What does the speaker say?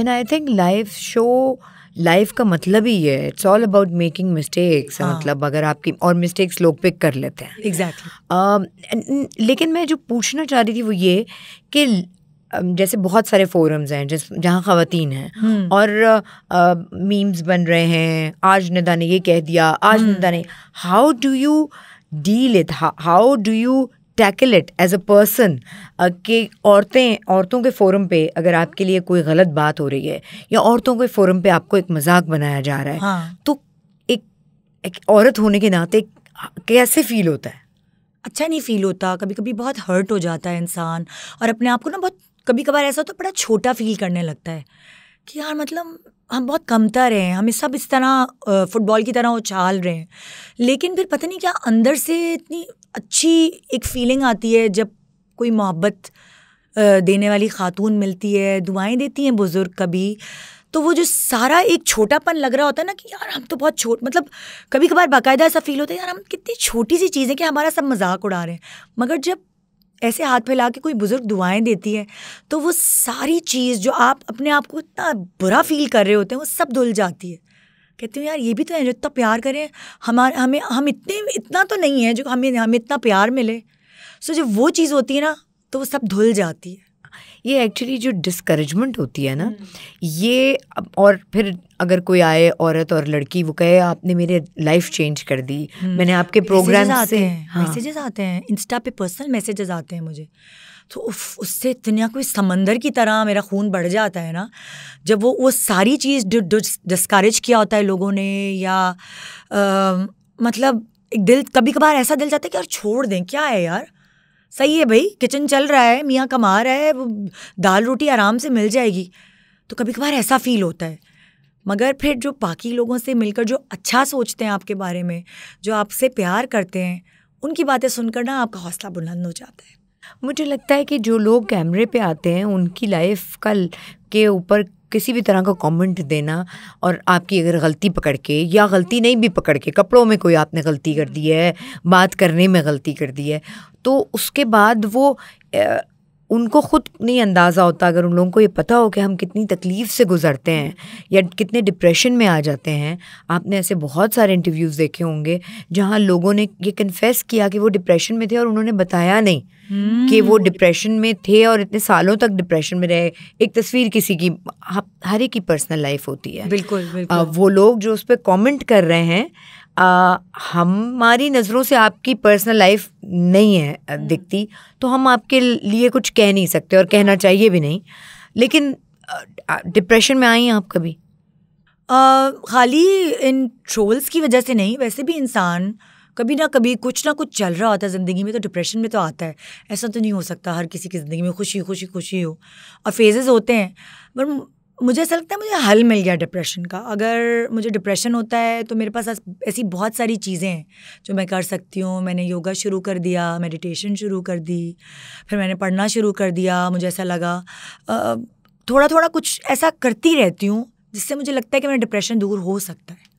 And I think life so life का मतलब ही है it's all about making mistakes मतलब अगर आपकी और मिस्टेक्स लोग पिक कर लेते हैं एग्जैक्टली exactly. uh, लेकिन मैं जो पूछना चाह रही थी वो ये कि um, जैसे बहुत सारे फोरम्स हैं जिस जहाँ ख़वान हैं हम्म। और मीम्स uh, बन रहे हैं आज नदा ने ये कह दिया आज नदा ने how do you deal with how do you tackle it as a person कि औरतें औरतों के फोरम पे अगर आपके लिए कोई गलत बात हो रही है या औरतों के फोरम पे आपको एक मजाक बनाया जा रहा है हाँ. तो एक एक औरत होने के नाते कैसे फील होता है अच्छा नहीं फील होता कभी कभी बहुत हर्ट हो जाता है इंसान और अपने आप को ना बहुत कभी कभार ऐसा होता तो बड़ा छोटा फील करने लगता है कि यार मतलब हम बहुत कमतर हैं हमें सब इस तरह फुटबॉल की तरह उछाल रहे हैं लेकिन फिर पता नहीं क्या अंदर से इतनी अच्छी एक फीलिंग आती है जब कोई मोहब्बत देने वाली खातून मिलती है दुआएं देती हैं बुज़ुर्ग कभी तो वो जो सारा एक छोटापन लग रहा होता है ना कि यार हम तो बहुत छोट मतलब कभी कभार बाकायदा ऐसा फील होता है यार हम कितनी छोटी सी चीज़ें कि हमारा सब मजाक उड़ा रहे हैं मगर जब ऐसे हाथ फैला के कोई बुज़ुर्ग दुआएं देती है तो वो सारी चीज़ जो आप अपने आप को इतना बुरा फील कर रहे होते हैं वो सब धुल जाती है कहती हूँ यार ये भी तो है जो इतना प्यार करें हमारे हमें हम इतने इतना तो नहीं है जो हमें हमें इतना प्यार मिले सो जब वो चीज़ होती है ना तो वो सब धुल जाती है ये एक्चुअली जो डिस्करेजमेंट होती है ना हम्म। ये और फिर अगर कोई आए औरत और लड़की वो कहे आपने मेरे लाइफ चेंज कर दी हम्म। मैंने आपके प्रोग्राम हाँ। आते हैं हाँ। मैसेजेस आते हैं इंस्टा पे पर्सनल मैसेजेस आते हैं मुझे तो उफ, उससे इतना कोई समंदर की तरह मेरा खून बढ़ जाता है ना जब वो वो सारी चीज़ डिस्करेज किया होता है लोगों ने या आ, मतलब एक दिल कभी कभार ऐसा दिल जाता है कि यार छोड़ दें क्या है यार सही है भाई किचन चल रहा है मियाँ कमा रहा है दाल रोटी आराम से मिल जाएगी तो कभी कभार ऐसा फील होता है मगर फिर जो बाकी लोगों से मिलकर जो अच्छा सोचते हैं आपके बारे में जो आपसे प्यार करते हैं उनकी बातें सुनकर ना आपका हौसला बुलंद हो जाता है मुझे लगता है कि जो लोग कैमरे पे आते हैं उनकी लाइफ कल के ऊपर किसी भी तरह का कमेंट देना और आपकी अगर गलती पकड़ के या गलती नहीं भी पकड़ के कपड़ों में कोई आपने गलती कर दी है बात करने में गलती कर दी है तो उसके बाद वो उनको ख़ुद नहीं अंदाज़ा होता अगर उन लोगों को ये पता हो कि हम कितनी तकलीफ़ से गुज़रते हैं या कितने डिप्रेशन में आ जाते हैं आपने ऐसे बहुत सारे इंटरव्यूज़ देखे होंगे जहाँ लोगों ने ये कन्फेस किया कि वो डिप्रेशन में थे और उन्होंने बताया नहीं hmm. कि वो डिप्रेशन में थे और इतने सालों तक डिप्रेशन में रहे एक तस्वीर किसी की हर एक की पर्सनल लाइफ होती है बिल्कुल, बिल्कुल। आ, वो लोग जो उस पर कॉमेंट कर रहे हैं आ, हमारी नज़रों से आपकी पर्सनल लाइफ नहीं है हम्म। दिखती तो हम आपके लिए कुछ कह नहीं सकते और कहना चाहिए भी नहीं लेकिन डिप्रेशन में आई हैं आप कभी आ, खाली इन ट्रोल्स की वजह से नहीं वैसे भी इंसान कभी ना कभी कुछ ना कुछ चल रहा होता है ज़िंदगी में तो डिप्रेशन में तो आता है ऐसा तो नहीं हो सकता हर किसी की ज़िंदगी में खुशी खुशी खुशी हो और फेजेस होते हैं पर मुझे ऐसा लगता है मुझे हल मिल गया डिप्रेशन का अगर मुझे डिप्रेशन होता है तो मेरे पास ऐसी बहुत सारी चीज़ें हैं जो मैं कर सकती हूँ मैंने योगा शुरू कर दिया मेडिटेशन शुरू कर दी फिर मैंने पढ़ना शुरू कर दिया मुझे ऐसा लगा थोड़ा थोड़ा कुछ ऐसा करती रहती हूँ जिससे मुझे लगता है कि मेरा डिप्रेशन दूर हो सकता है